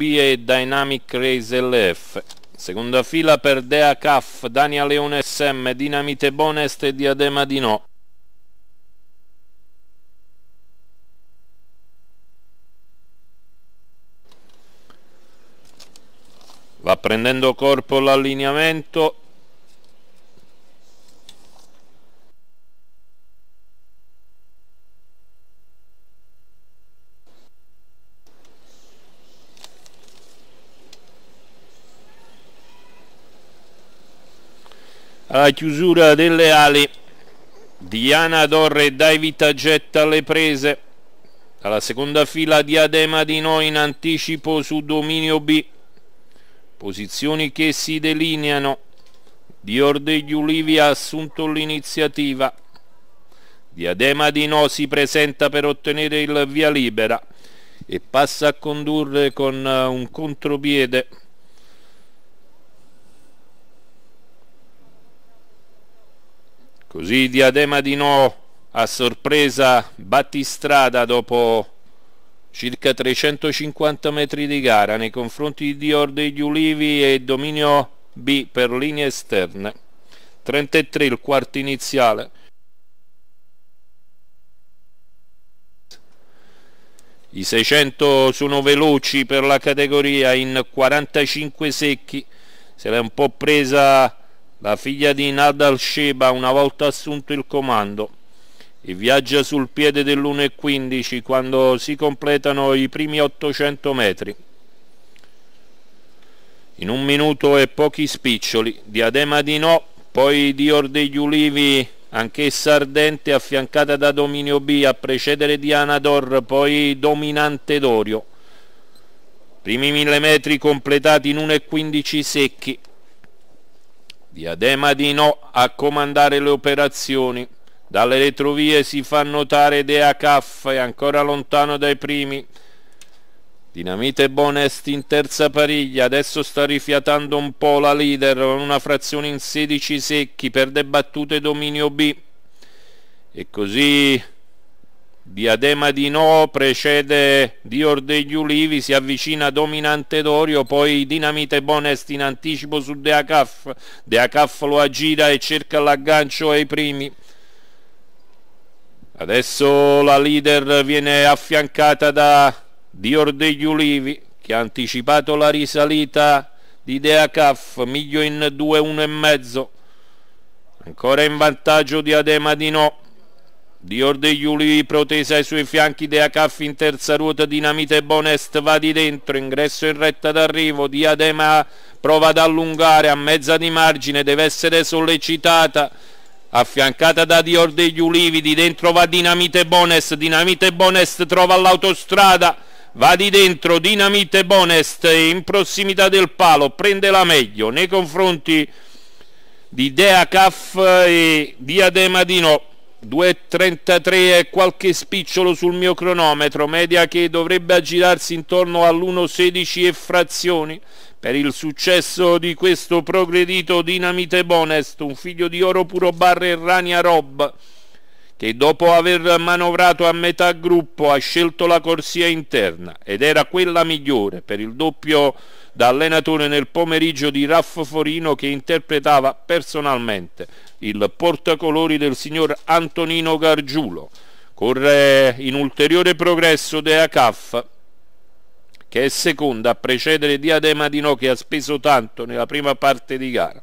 B e Dynamic Race LF. Seconda fila per Dea Caff, Daniel Leone SM, Dinamite Bonest e Diadema di No. Va prendendo corpo l'allineamento, alla chiusura delle ali Diana Dorre e Daivita Getta alle prese alla seconda fila Diadema di Noi in anticipo su dominio B posizioni che si delineano Dior degli Ulivi ha assunto l'iniziativa Diadema di No si presenta per ottenere il via libera e passa a condurre con un contropiede Così Diadema di No a sorpresa battistrada dopo circa 350 metri di gara nei confronti di Dior degli Ulivi e dominio B per linee esterne. 33 il quarto iniziale. I 600 sono veloci per la categoria in 45 secchi, se l'è un po' presa la figlia di Nadal Sheba una volta assunto il comando e viaggia sul piede dell'1.15 quando si completano i primi 800 metri. In un minuto e pochi spiccioli, Diadema di No, poi Dior degli Ulivi, anch'essa ardente, affiancata da Dominio B, a precedere Diana Dor, poi Dominante Dorio. Primi mille metri completati in 1.15 secchi, Diadema di no a comandare le operazioni. Dalle retrovie si fa notare Dea Caff, e ancora lontano dai primi. Dinamite Bonest in terza pariglia, adesso sta rifiatando un po' la leader, una frazione in 16 secchi, perde battute dominio B. E così Diadema di No precede Dior degli Ulivi, si avvicina Dominante Dorio, poi Dinamite Bonest in anticipo su De Acaf, De Acaf lo aggira e cerca l'aggancio ai primi. Adesso la leader viene affiancata da Dior degli Ulivi che ha anticipato la risalita di De Acaf, miglio in 2-1 e mezzo. Ancora in vantaggio Diadema di No Dior Diorde Iuli protesa ai suoi fianchi Dea Caff in terza ruota, Dinamite Bonest va di dentro, ingresso in retta d'arrivo, Diadema prova ad allungare a mezza di margine, deve essere sollecitata affiancata da Dior degli Ulivi, di dentro va Dinamite Bonest, Dinamite Bonest trova l'autostrada, va di dentro Dinamite Bonest in prossimità del palo, prende la meglio nei confronti di Dea Caff e Diadema di Dino. 2.33 e qualche spicciolo sul mio cronometro, media che dovrebbe aggirarsi intorno all'1.16 e frazioni. Per il successo di questo progredito Dinamite Bonest, un figlio di oro puro barre e rania rob, che dopo aver manovrato a metà gruppo ha scelto la corsia interna ed era quella migliore per il doppio da allenatore nel pomeriggio di Raffo Forino che interpretava personalmente il portacolori del signor Antonino Gargiulo. Corre in ulteriore progresso Dea Caff che è seconda a precedere Diadema di No che ha speso tanto nella prima parte di gara.